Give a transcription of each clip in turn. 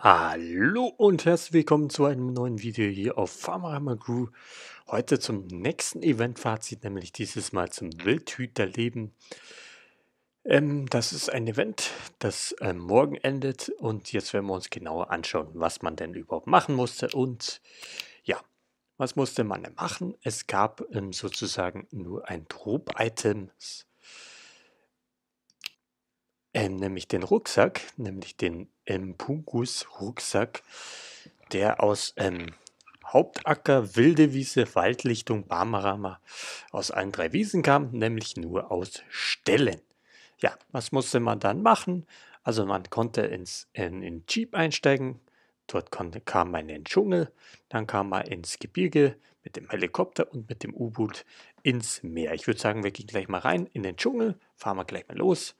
Hallo und herzlich willkommen zu einem neuen Video hier auf Farmerhammer Crew. Heute zum nächsten Event-Fazit, nämlich dieses Mal zum Wildhüterleben. Ähm, das ist ein Event, das ähm, morgen endet und jetzt werden wir uns genauer anschauen, was man denn überhaupt machen musste und ja, was musste man denn machen? Es gab ähm, sozusagen nur ein Drop-Item, ähm, nämlich den Rucksack, nämlich den Mpungus Rucksack, der aus ähm, Hauptacker, Wilde Wiese, Waldlichtung, Barmarama aus allen drei Wiesen kam, nämlich nur aus Stellen. Ja, was musste man dann machen? Also man konnte ins, in, in Jeep einsteigen, dort konnte, kam man in den Dschungel, dann kam man ins Gebirge mit dem Helikopter und mit dem U-Boot ins Meer. Ich würde sagen, wir gehen gleich mal rein in den Dschungel, fahren wir gleich mal los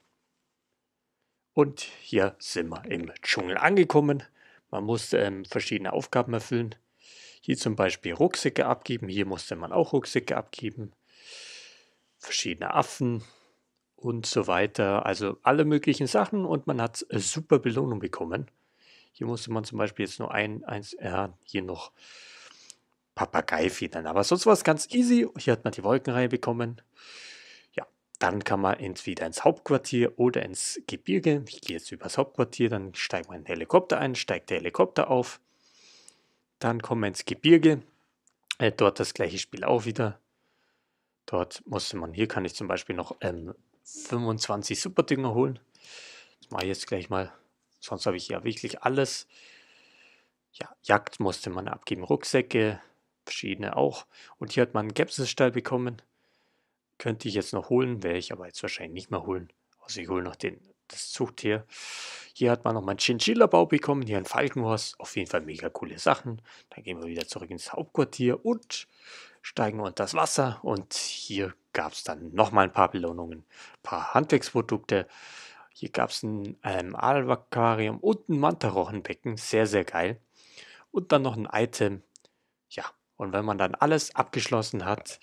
und hier sind wir im Dschungel angekommen. Man musste ähm, verschiedene Aufgaben erfüllen. Hier zum Beispiel Rucksäcke abgeben. Hier musste man auch Rucksäcke abgeben. Verschiedene Affen und so weiter. Also alle möglichen Sachen und man hat äh, super Belohnung bekommen. Hier musste man zum Beispiel jetzt nur ein, eins, ja, äh, hier noch Papagei federn. Aber sonst war es ganz easy. Hier hat man die Wolkenreihe bekommen. Dann kann man entweder ins Hauptquartier oder ins Gebirge. Ich gehe jetzt übers Hauptquartier, dann steigt mein Helikopter ein, steigt der Helikopter auf. Dann kommen wir ins Gebirge. Äh, dort das gleiche Spiel auch wieder. Dort musste man, hier kann ich zum Beispiel noch ähm, 25 Superdinger holen. Das mache ich jetzt gleich mal. Sonst habe ich ja wirklich alles. Ja, Jagd musste man abgeben, Rucksäcke, verschiedene auch. Und hier hat man einen Gepsesstall bekommen. Könnte ich jetzt noch holen, werde ich aber jetzt wahrscheinlich nicht mehr holen. Also ich hole noch den, das Zuchttier. Hier hat man noch mal einen Chinchilla-Bau bekommen, hier ein Falkenhorst. Auf jeden Fall mega coole Sachen. Dann gehen wir wieder zurück ins Hauptquartier und steigen unter das Wasser. Und hier gab es dann nochmal ein paar Belohnungen, ein paar Handwerksprodukte. Hier gab es ein ähm, Adelaquarium und ein Mantarochenbecken. Sehr, sehr geil. Und dann noch ein Item. Ja, und wenn man dann alles abgeschlossen hat,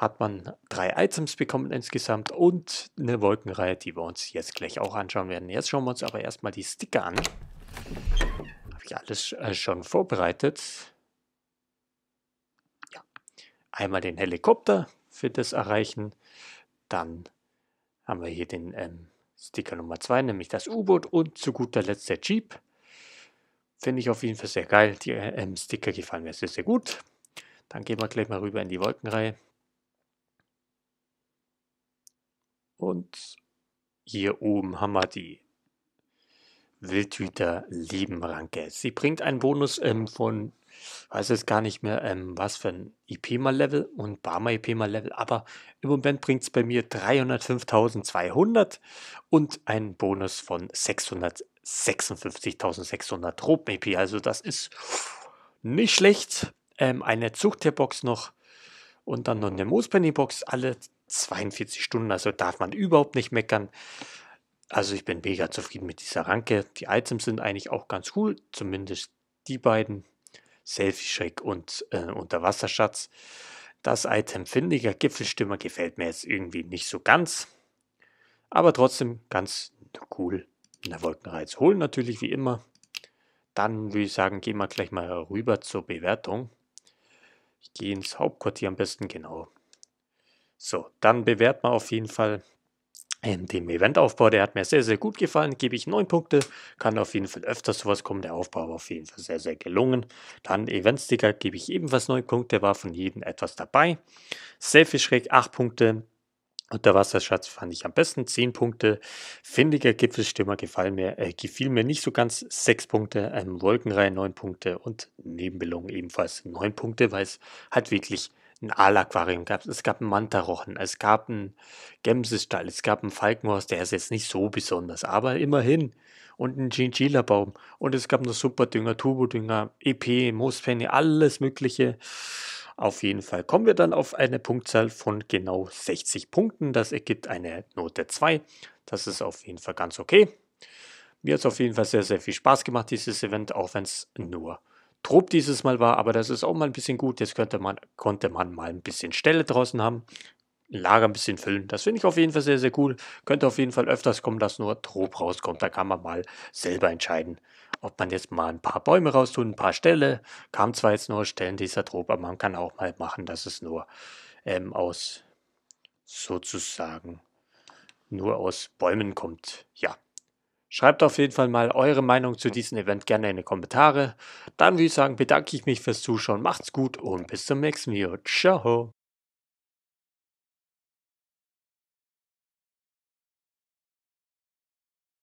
hat man drei Items bekommen insgesamt und eine Wolkenreihe, die wir uns jetzt gleich auch anschauen werden. Jetzt schauen wir uns aber erstmal die Sticker an. Habe ich alles äh, schon vorbereitet. Ja. Einmal den Helikopter für das Erreichen. Dann haben wir hier den ähm, Sticker Nummer 2, nämlich das U-Boot und zu guter Letzt der Jeep. Finde ich auf jeden Fall sehr geil. Die äh, ähm, Sticker gefallen mir sehr, sehr gut. Dann gehen wir gleich mal rüber in die Wolkenreihe. Und hier oben haben wir die Wildhüter Lebenranke. Sie bringt einen Bonus ähm, von, weiß es gar nicht mehr, ähm, was für ein IP mal Level und Barmer IP mal Level, aber im Moment bringt es bei mir 305.200 und einen Bonus von 656.600 Tropen IP. Also das ist nicht schlecht. Ähm, eine Zuchterbox noch und dann noch eine Moospenny-Box. Alle 42 Stunden, also darf man überhaupt nicht meckern. Also ich bin mega zufrieden mit dieser Ranke. Die Items sind eigentlich auch ganz cool, zumindest die beiden. selfie schreck und äh, Unterwasserschatz. Das Item findiger Gipfelstimmer gefällt mir jetzt irgendwie nicht so ganz. Aber trotzdem ganz cool. In der Wolkenreiz holen natürlich wie immer. Dann würde ich sagen, gehen wir gleich mal rüber zur Bewertung. Ich gehe ins Hauptquartier am besten, genau. So, dann bewährt man auf jeden Fall den Eventaufbau. Der hat mir sehr, sehr gut gefallen. Gebe ich 9 Punkte. Kann auf jeden Fall öfter sowas kommen. Der Aufbau war auf jeden Fall sehr, sehr gelungen. Dann Eventsticker gebe ich ebenfalls 9 Punkte. War von jedem etwas dabei. Selfie-Schräg 8 Punkte. Unterwasserschatz fand ich am besten 10 Punkte. Findiger Gipfelstimmer gefallen mir, äh, gefiel mir nicht so ganz 6 Punkte. Ähm, Wolkenreihe 9 Punkte und Nebenbelung ebenfalls 9 Punkte, weil es halt wirklich ein Aal-Aquarium gab, es gab einen Mantarochen, es gab einen Gemsestall, es gab einen Falkenhorst, der ist jetzt nicht so besonders, aber immerhin. Und einen Chinchilla-Baum. Und es gab noch Superdünger, Turbodünger, EP, Moospenny, alles Mögliche. Auf jeden Fall kommen wir dann auf eine Punktzahl von genau 60 Punkten. Das ergibt eine Note 2. Das ist auf jeden Fall ganz okay. Mir hat es auf jeden Fall sehr, sehr viel Spaß gemacht, dieses Event, auch wenn es nur Trupp dieses Mal war, aber das ist auch mal ein bisschen gut. Jetzt könnte man, konnte man mal ein bisschen Stelle draußen haben, Lager ein bisschen füllen. Das finde ich auf jeden Fall sehr, sehr cool. Könnte auf jeden Fall öfters kommen, dass nur Trupp rauskommt. Da kann man mal selber entscheiden, ob man jetzt mal ein paar Bäume raustun, ein paar Ställe. Kam zwar jetzt nur Stellen dieser Trupp, aber man kann auch mal machen, dass es nur ähm, aus sozusagen nur aus Bäumen kommt. Ja. Schreibt auf jeden Fall mal eure Meinung zu diesem Event gerne in die Kommentare. Dann würde ich sagen, bedanke ich mich fürs Zuschauen, macht's gut und bis zum nächsten Video. Ciao!